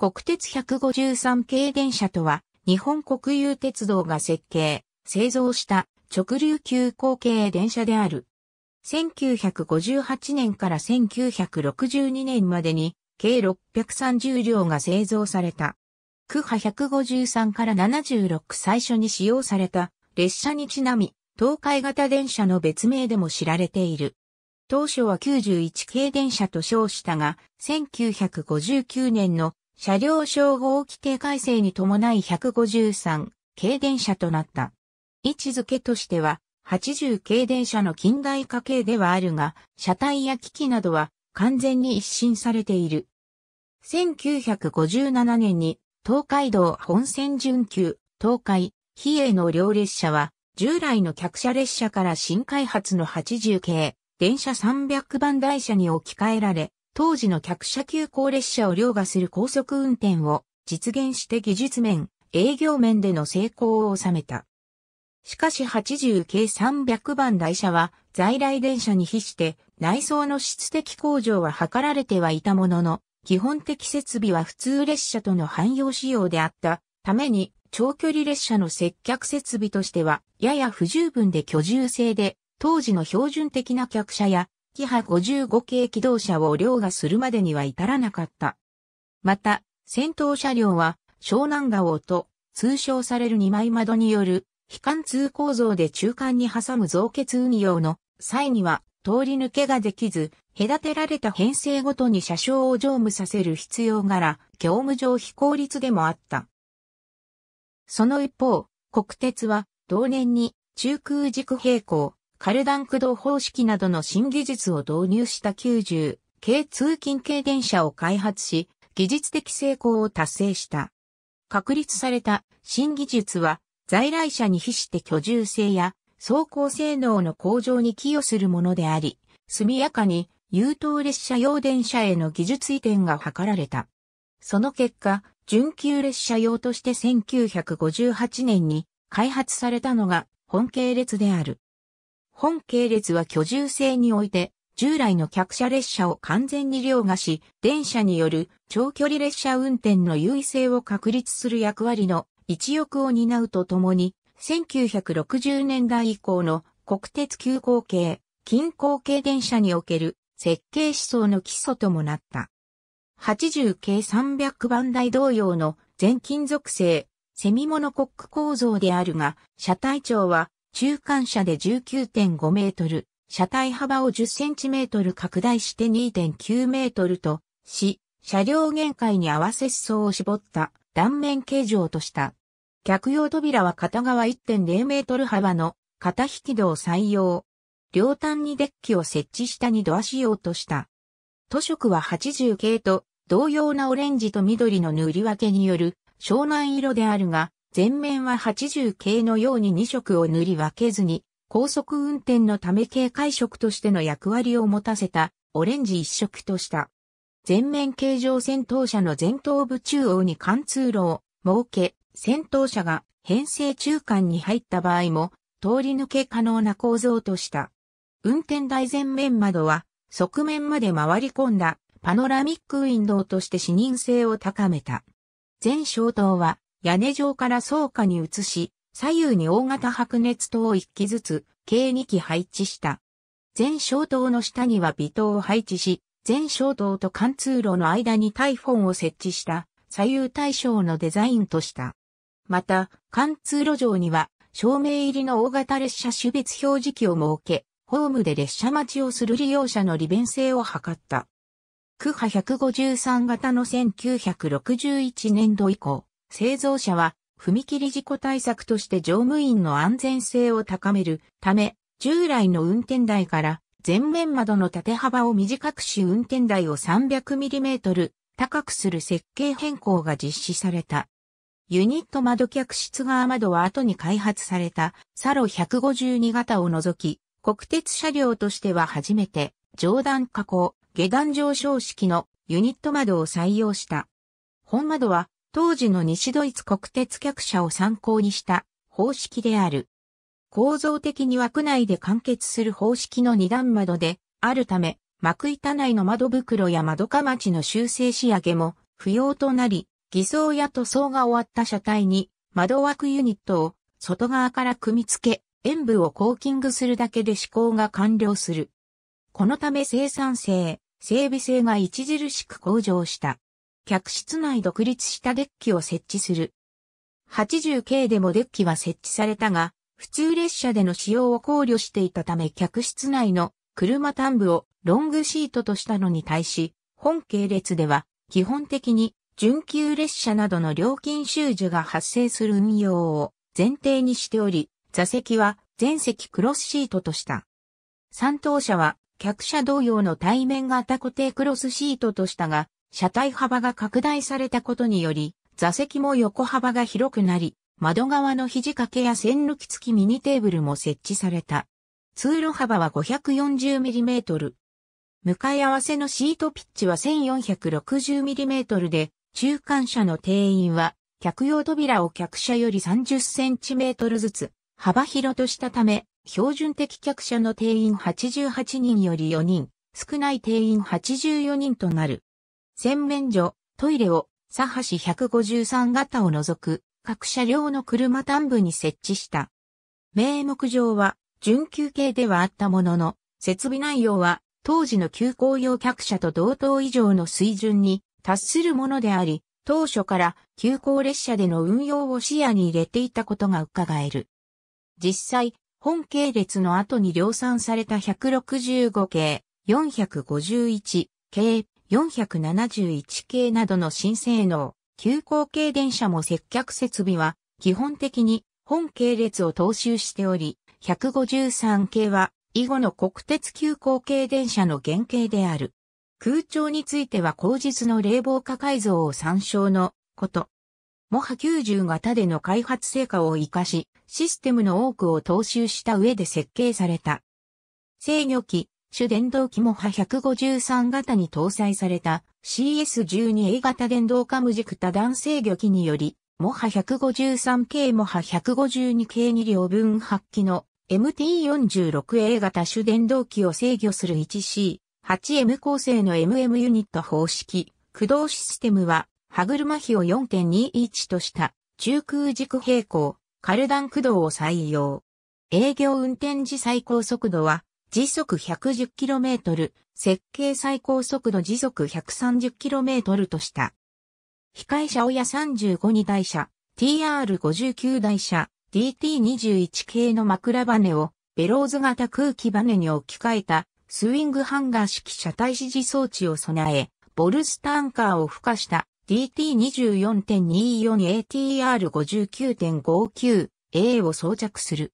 国鉄153系電車とは、日本国有鉄道が設計、製造した直流急行系電車である。1958年から1962年までに、計630両が製造された。区派153から76最初に使用された列車にちなみ、東海型電車の別名でも知られている。当初は91系電車と称したが、1959年の車両称号規定改正に伴い153軽電車となった。位置づけとしては、80軽電車の近代化系ではあるが、車体や機器などは完全に一新されている。1957年に東海道本線準急、東海、比叡の両列車は、従来の客車列車から新開発の80系、電車300番台車に置き換えられ、当時の客車急行列車を凌駕する高速運転を実現して技術面、営業面での成功を収めた。しかし80系300番台車は在来電車に比して内装の質的向上は図られてはいたものの、基本的設備は普通列車との汎用仕様であったために長距離列車の接客設備としてはやや不十分で居住性で当時の標準的な客車やキハ55系機動車を凌駕するまでには至らなかった。また、戦闘車両は湘南顔と通称される2枚窓による非貫通構造で中間に挟む造血運用の際には通り抜けができず、隔てられた編成ごとに車掌を乗務させる必要柄、業務上非効率でもあった。その一方、国鉄は同年に中空軸平行、カルダン駆動方式などの新技術を導入した90系通勤系電車を開発し、技術的成功を達成した。確立された新技術は在来車に比して居住性や走行性能の向上に寄与するものであり、速やかに優等列車用電車への技術移転が図られた。その結果、準急列車用として1958年に開発されたのが本系列である。本系列は居住性において、従来の客車列車を完全に凌駕し、電車による長距離列車運転の優位性を確立する役割の一翼を担うとともに、1960年代以降の国鉄急行系、近郊系電車における設計思想の基礎ともなった。80系300番台同様の全金属製、セミモノコック構造であるが、車体長は中間車で19.5メートル、車体幅を10センチメートル拡大して2.9メートルとし、車両限界に合わせ裾を絞った断面形状とした。客用扉は片側1.0メートル幅の片引き戸を採用。両端にデッキを設置した2ドア仕様とした。塗色は80系と同様なオレンジと緑の塗り分けによる湘南色であるが、前面は80系のように2色を塗り分けずに、高速運転のため警戒色としての役割を持たせたオレンジ一色とした。前面形状戦闘車の前頭部中央に貫通路を設け、戦闘車が編成中間に入った場合も通り抜け可能な構造とした。運転台前面窓は側面まで回り込んだパノラミックウィンドウとして視認性を高めた。全小灯は屋根上から倉庫に移し、左右に大型白熱灯を1機ずつ、計2機配置した。全小灯の下には微灯を配置し、全小灯と貫通路の間にタイフォンを設置した、左右対称のデザインとした。また、貫通路上には、照明入りの大型列車種別表示器を設け、ホームで列車待ちをする利用者の利便性を図った。区波153型の1961年度以降、製造者は踏切事故対策として乗務員の安全性を高めるため、従来の運転台から前面窓の縦幅を短くし運転台を 300mm 高くする設計変更が実施された。ユニット窓客室側窓は後に開発されたサロ152型を除き、国鉄車両としては初めて上段加工、下段上昇式のユニット窓を採用した。本窓は当時の西ドイツ国鉄客車を参考にした方式である。構造的に枠内で完結する方式の二段窓であるため、幕板内の窓袋や窓かまちの修正仕上げも不要となり、偽装や塗装が終わった車体に窓枠ユニットを外側から組み付け、演武をコーキングするだけで施工が完了する。このため生産性、整備性が著しく向上した。客室内独立したデッキを設置する。80系でもデッキは設置されたが、普通列車での使用を考慮していたため客室内の車端部をロングシートとしたのに対し、本系列では基本的に準急列車などの料金収受が発生する運用を前提にしており、座席は全席クロスシートとした。三等車は客車同様の対面型固定クロスシートとしたが、車体幅が拡大されたことにより、座席も横幅が広くなり、窓側の肘掛けや線抜き付きミニテーブルも設置された。通路幅は 540mm。向かい合わせのシートピッチは 1460mm で、中間車の定員は、客用扉を客車より 30cm ずつ、幅広としたため、標準的客車の定員88人より4人、少ない定員84人となる。洗面所、トイレを、サハシ153型を除く、各車両の車端部に設置した。名目上は、準急系ではあったものの、設備内容は、当時の急行用客車と同等以上の水準に達するものであり、当初から急行列車での運用を視野に入れていたことが伺える。実際、本系列の後に量産された165系、451系、471系などの新性能、急行系電車も接客設備は、基本的に本系列を踏襲しており、153系は以後の国鉄急行系電車の原型である。空調については後日の冷房化改造を参照のこと。モハ90型での開発成果を活かし、システムの多くを踏襲した上で設計された。制御機、主電動機も波153型に搭載された CS12A 型電動カム軸多段制御機により、モハ 153K モハ 152K 2両分発機の MT46A 型主電動機を制御する 1C8M 構成の MM ユニット方式駆動システムは歯車比を4.21とした中空軸平行カルダン駆動を採用。営業運転時最高速度は時速 110km、設計最高速度時速 130km とした。被害者親35に台車、TR59 台車、DT21 系の枕羽をベローズ型空気バネに置き換えたスウィングハンガー式車体支持装置を備え、ボルスタンカーを付加した DT24.24ATR59.59A を装着する。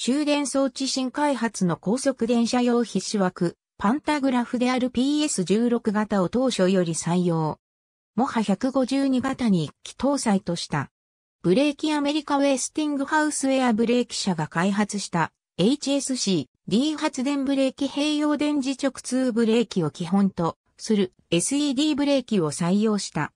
終電装置新開発の高速電車用必死枠、パンタグラフである PS16 型を当初より採用。モハ152型に一機搭載とした。ブレーキアメリカウェスティングハウスウェアブレーキ社が開発した HSC D 発電ブレーキ併用電磁直通ブレーキを基本とする SED ブレーキを採用した。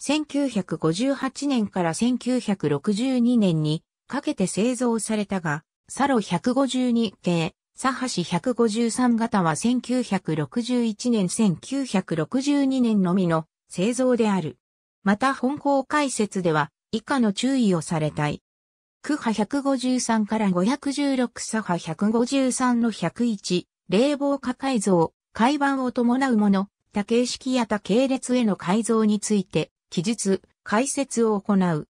1958年から1962年にかけて製造されたが、サロ152系、サハシ153型は1961年1962年のみの製造である。また本校解説では以下の注意をされたい。クハ153から516サハ153の101、冷房化改造、改版を伴うもの、多形式や多系列への改造について、記述、解説を行う。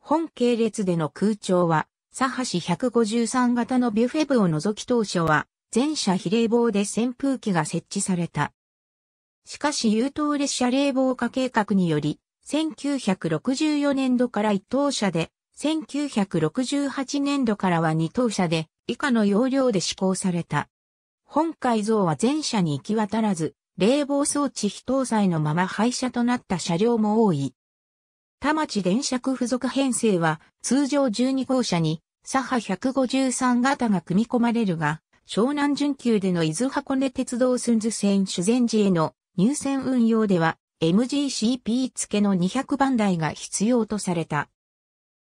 本系列での空調は、左シ153型のビュフェブを除き当初は、全車比冷房で扇風機が設置された。しかし優等列車冷房化計画により、1964年度から1等車で、1968年度からは2等車で、以下の要領で施行された。本改造は全車に行き渡らず、冷房装置非搭載のまま廃車となった車両も多い。田町電車区付属編成は通常12号車に左派153型が組み込まれるが、湘南準急での伊豆箱根鉄道寸図線修善寺への入線運用では MGCP 付けの200番台が必要とされた。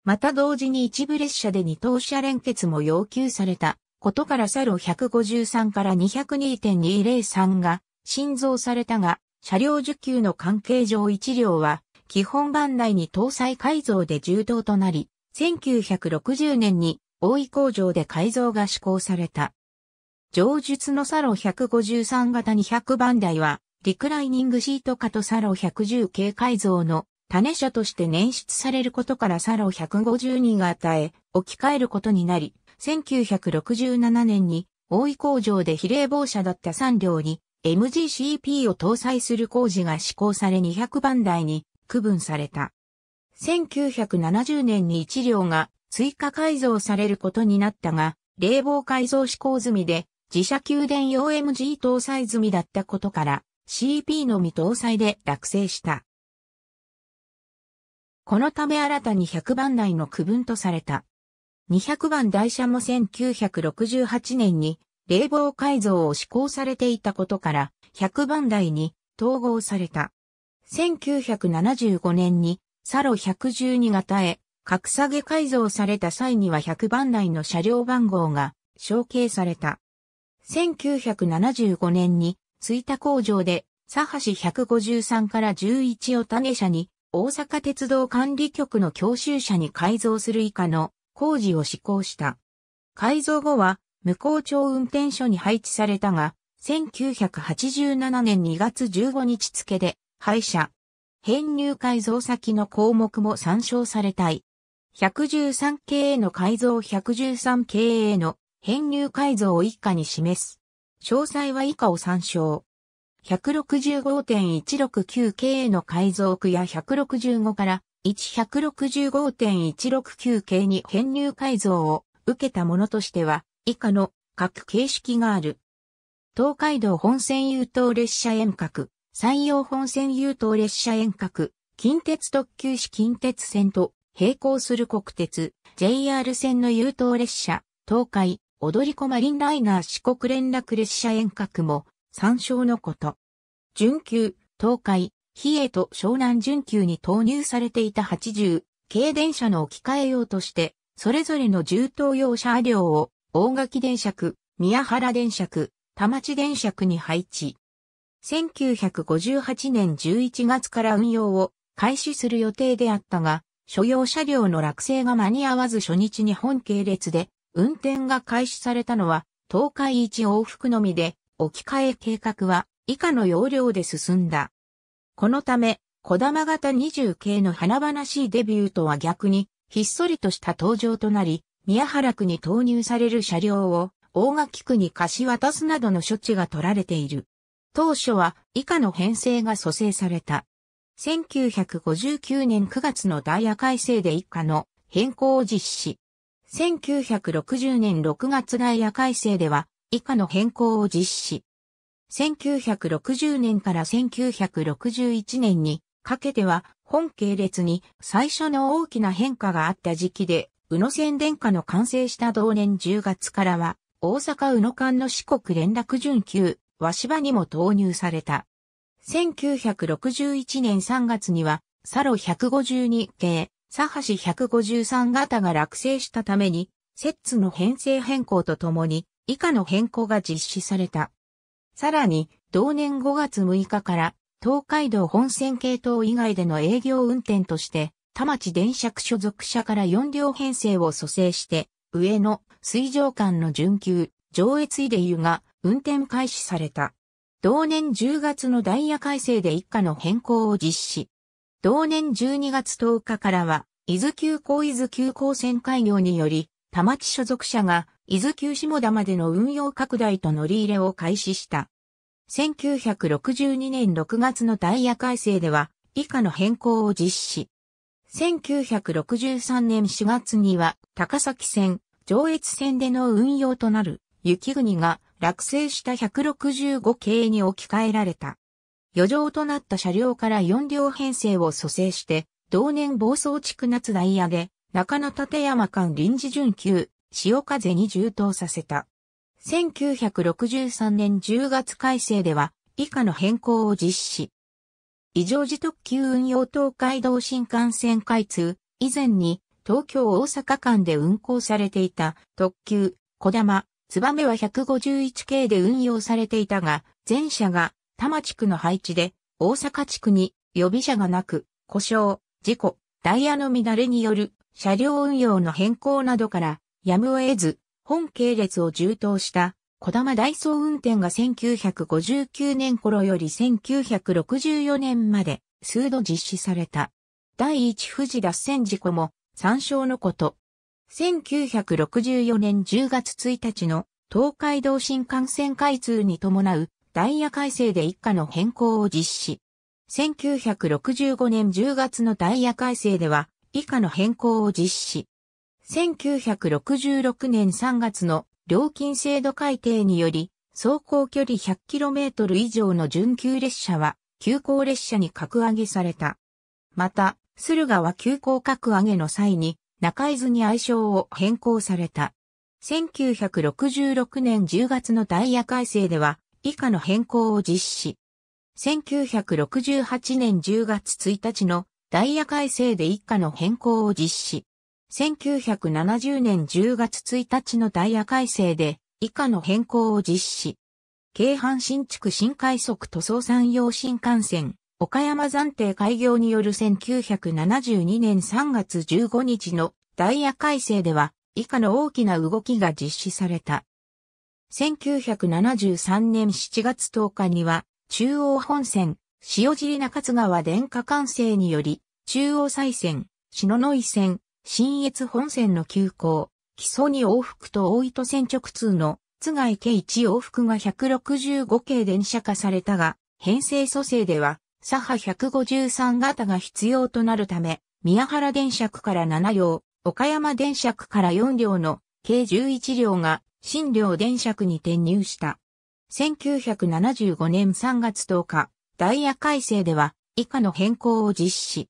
また同時に一部列車で二等車連結も要求されたことからサロ153から202.203が新造されたが、車両受給の関係上1両は基本版内に搭載改造で重当となり、1960年に大井工場で改造が施行された。上述のサロ153型200番台は、リクライニングシート化とサロ110系改造の種車として捻出されることからサロ1 5が与え、置き換えることになり、1967年に大井工場で比例防車だった3両に MGCP を搭載する工事が施行され200番台に区分された。1970年に一両が追加改造されることになったが、冷房改造施行済みで、自社給電用 MG 搭載済みだったことから、CP のみ搭載で落成した。このため新たに100番台の区分とされた。200番台車も1968年に冷房改造を施行されていたことから100番台に統合された。1975年にサロ112型へ格下げ改造された際には100番台の車両番号が承継された。1975年に吹田工場で佐橋153から11を種車に大阪鉄道管理局の教習車に改造する以下の工事を施行した。改造後は向こう町運転所に配置されたが、1987年2月15日付で廃車。編入改造先の項目も参照されたい。113系への改造113系への編入改造を以下に示す。詳細は以下を参照。165.169系への改造区や165から1165.169系に編入改造を受けたものとしては、以下の各形式がある。東海道本線優等列車遠隔。山陽本線優等列車遠隔、近鉄特急市近鉄線と並行する国鉄、JR 線の優等列車、東海、踊り子マリンライナー四国連絡列車遠隔も参照のこと。準急、東海、比叡と湘南準急に投入されていた80軽電車の置き換え用として、それぞれの重等用車両を大垣電車区、宮原電車区、田町電車区に配置。1958年11月から運用を開始する予定であったが、所要車両の落成が間に合わず初日に本系列で運転が開始されたのは東海一往復のみで置き換え計画は以下の要領で進んだ。このため、小玉型20系の華々しいデビューとは逆に、ひっそりとした登場となり、宮原区に投入される車両を大垣区に貸し渡すなどの処置が取られている。当初は以下の編成が蘇生された。1959年9月のダイヤ改正で以下の変更を実施。1960年6月ダイヤ改正では以下の変更を実施。1960年から1961年にかけては本系列に最初の大きな変化があった時期で、宇野線殿下の完成した同年10月からは大阪宇野間の四国連絡準急鷲場にも投入された。1961年3月には、サロ152系、サハシ153型が落成したために、セッツの編成変更とともに、以下の変更が実施された。さらに、同年5月6日から、東海道本線系統以外での営業運転として、田町電車区所属車から4両編成を蘇生して、上野、水上間の準急、上越井で湯が、運転開始された。同年10月のダイヤ改正で一家の変更を実施。同年12月10日からは、伊豆急行伊豆急行線開業により、田町所属者が伊豆急下田までの運用拡大と乗り入れを開始した。1962年6月のダイヤ改正では、以下の変更を実施。1963年4月には、高崎線、上越線での運用となる、雪国が落成した165系に置き換えられた。余剰となった車両から4両編成を蘇生して、同年暴走地区夏ダイヤで、中野立山間臨時準急、潮風に充当させた。1963年10月改正では、以下の変更を実施。異常時特急運用東海道新幹線開通、以前に東京大阪間で運行されていた特急、小玉、ツバメは 151K で運用されていたが、前者が多摩地区の配置で、大阪地区に予備車がなく、故障、事故、ダイヤの乱れによる車両運用の変更などから、やむを得ず、本系列を充当した、小玉ダイソー運転が1959年頃より1964年まで数度実施された。第一富士脱線事故も参照のこと。1964年10月1日の東海道新幹線開通に伴うダイヤ改正で一家の変更を実施。1965年10月のダイヤ改正では以下の変更を実施。1966年3月の料金制度改定により走行距離 100km 以上の準急列車は急行列車に格上げされた。また、駿河は急行格上げの際に中伊豆に愛称を変更された。1966年10月のダイヤ改正では、以下の変更を実施。1968年10月1日のダイヤ改正で以下の変更を実施。1970年10月1日のダイヤ改正で以下の変更を実施。京阪新築新快速塗装産業新幹線、岡山暫定開業による1972年3月15日のダイヤ改正では以下の大きな動きが実施された。1973年7月10日には中央本線塩尻中津川電化管制により中央再線、篠ノ井線、新越本線の急行、木曽に往復と大糸線直通の津外計1往復が165系電車化されたが、編成組成では、左派153型が必要となるため、宮原電車区から7両、岡山電車区から4両の計11両が新両電車区に転入した。1975年3月10日、ダイヤ改正では以下の変更を実施。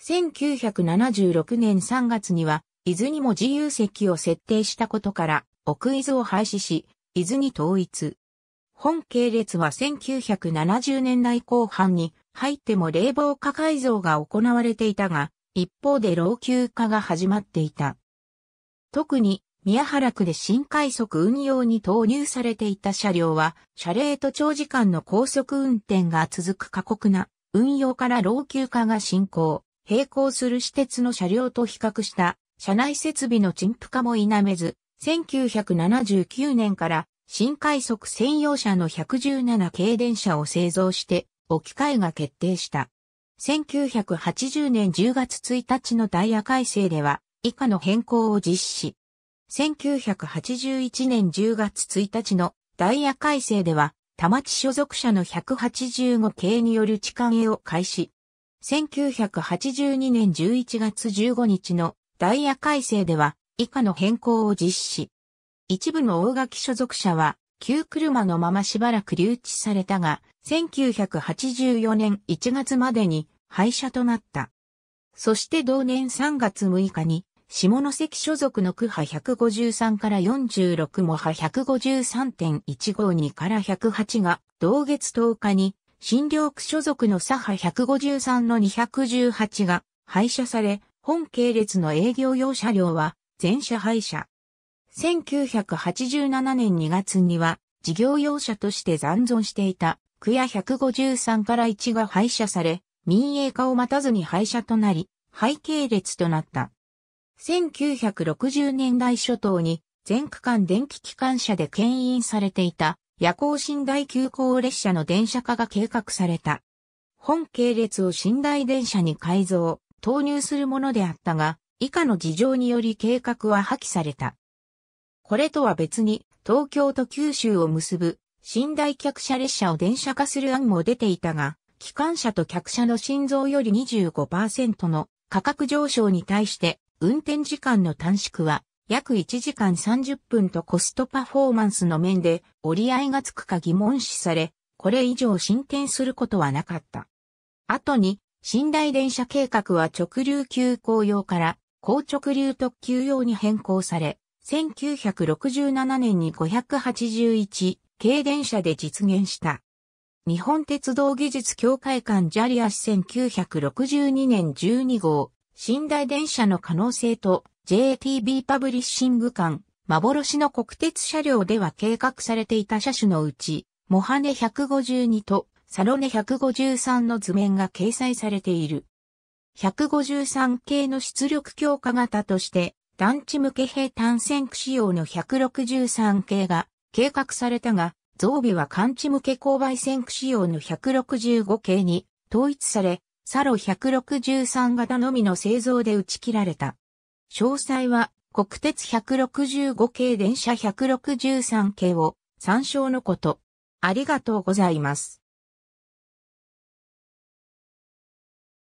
1976年3月には、伊豆にも自由席を設定したことから、奥伊豆を廃止し、伊豆に統一。本系列は1970年代後半に入っても冷房化改造が行われていたが、一方で老朽化が始まっていた。特に宮原区で新快速運用に投入されていた車両は、車齢と長時間の高速運転が続く過酷な運用から老朽化が進行、並行する私鉄の車両と比較した車内設備の陳腐化も否めず、1979年から新快速専用車の117系電車を製造して置き換えが決定した。1980年10月1日のダイヤ改正では、以下の変更を実施。1981年10月1日のダイヤ改正では、田町所属者の185系による地下へを開始。1982年11月15日のダイヤ改正では、以下の変更を実施。一部の大垣所属者は、旧車のまましばらく留置されたが、1984年1月までに廃車となった。そして同年3月6日に、下関所属の区派153から46も派153.152から108が、同月10日に、新領区所属の左派153の218が廃車され、本系列の営業用車両は全車廃車。1987年2月には事業用車として残存していた区屋153から1が廃車され、民営化を待たずに廃車となり、廃系列となった。1960年代初頭に全区間電気機関車で牽引されていた夜行寝台急行列車の電車化が計画された。本系列を寝台電車に改造、投入するものであったが、以下の事情により計画は破棄された。これとは別に、東京と九州を結ぶ、寝台客車列車を電車化する案も出ていたが、機関車と客車の心臓より25%の価格上昇に対して、運転時間の短縮は、約1時間30分とコストパフォーマンスの面で折り合いがつくか疑問視され、これ以上進展することはなかった。後に、寝台電車計画は直流急行用から、高直流特急用に変更され、1967年に581系電車で実現した。日本鉄道技術協会館ジャリアス1962年12号、寝台電車の可能性と JTB パブリッシング館、幻の国鉄車両では計画されていた車種のうち、モハネ152とサロネ153の図面が掲載されている。153系の出力強化型として、団地向け兵単線区仕様の163系が計画されたが、増備は艦地向け購買線区仕様の165系に統一され、サロ163型のみの製造で打ち切られた。詳細は国鉄165系電車163系を参照のこと。ありがとうございます。